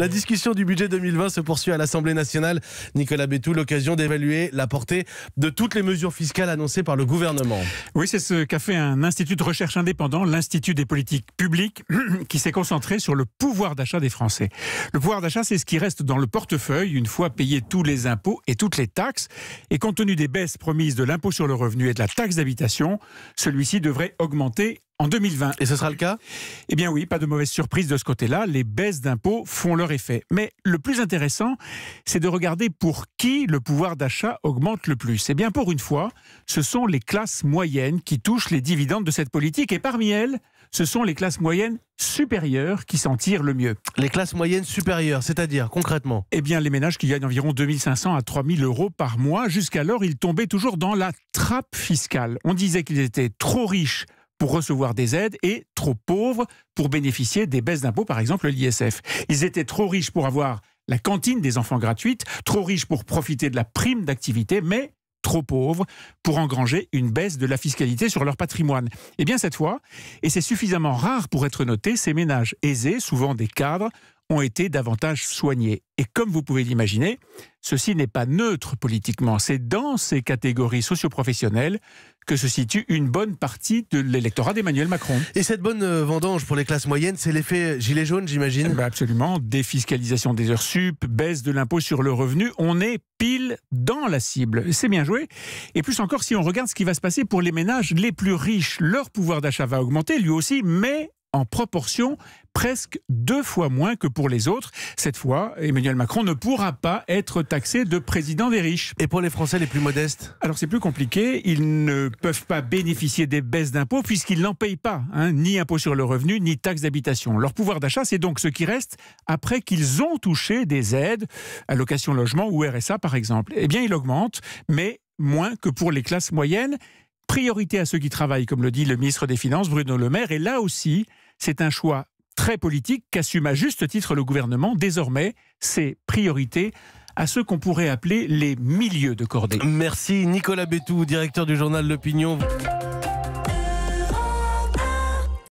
La discussion du budget 2020 se poursuit à l'Assemblée nationale. Nicolas Bétou, l'occasion d'évaluer la portée de toutes les mesures fiscales annoncées par le gouvernement. Oui, c'est ce qu'a fait un institut de recherche indépendant, l'Institut des politiques publiques, qui s'est concentré sur le pouvoir d'achat des Français. Le pouvoir d'achat, c'est ce qui reste dans le portefeuille une fois payés tous les impôts et toutes les taxes. Et compte tenu des baisses promises de l'impôt sur le revenu et de la taxe d'habitation, celui-ci devrait augmenter en 2020. Et ce sera le cas Eh bien oui, pas de mauvaise surprise de ce côté-là, les baisses d'impôts font leur effet. Mais le plus intéressant, c'est de regarder pour qui le pouvoir d'achat augmente le plus. Eh bien pour une fois, ce sont les classes moyennes qui touchent les dividendes de cette politique et parmi elles, ce sont les classes moyennes supérieures qui s'en tirent le mieux. Les classes moyennes supérieures, c'est-à-dire concrètement Eh bien, les ménages qui gagnent environ 2500 à 3000 euros par mois, jusqu'alors, ils tombaient toujours dans la trappe fiscale. On disait qu'ils étaient trop riches pour recevoir des aides et trop pauvres pour bénéficier des baisses d'impôts, par exemple l'ISF. Ils étaient trop riches pour avoir la cantine des enfants gratuite, trop riches pour profiter de la prime d'activité, mais trop pauvres pour engranger une baisse de la fiscalité sur leur patrimoine. Eh bien cette fois, et c'est suffisamment rare pour être noté, ces ménages aisés, souvent des cadres, ont été davantage soignés. Et comme vous pouvez l'imaginer, ceci n'est pas neutre politiquement. C'est dans ces catégories socioprofessionnelles que se situe une bonne partie de l'électorat d'Emmanuel Macron. Et cette bonne euh, vendange pour les classes moyennes, c'est l'effet gilet jaune, j'imagine eh ben, Absolument. Défiscalisation des heures sup, baisse de l'impôt sur le revenu, on est pile dans la cible. C'est bien joué. Et plus encore, si on regarde ce qui va se passer pour les ménages les plus riches, leur pouvoir d'achat va augmenter lui aussi, mais en proportion presque deux fois moins que pour les autres. Cette fois, Emmanuel Macron ne pourra pas être taxé de président des riches. Et pour les Français les plus modestes Alors c'est plus compliqué. Ils ne peuvent pas bénéficier des baisses d'impôts puisqu'ils n'en payent pas, hein, ni impôt sur le revenu, ni taxe d'habitation. Leur pouvoir d'achat, c'est donc ce qui reste après qu'ils ont touché des aides, allocation logement ou RSA par exemple. Eh bien, il augmente, mais moins que pour les classes moyennes priorité à ceux qui travaillent, comme le dit le ministre des Finances Bruno Le Maire. Et là aussi, c'est un choix très politique qu'assume à juste titre le gouvernement. Désormais, ses priorités à ceux qu'on pourrait appeler les milieux de cordée. Merci Nicolas Bétou, directeur du journal L'Opinion.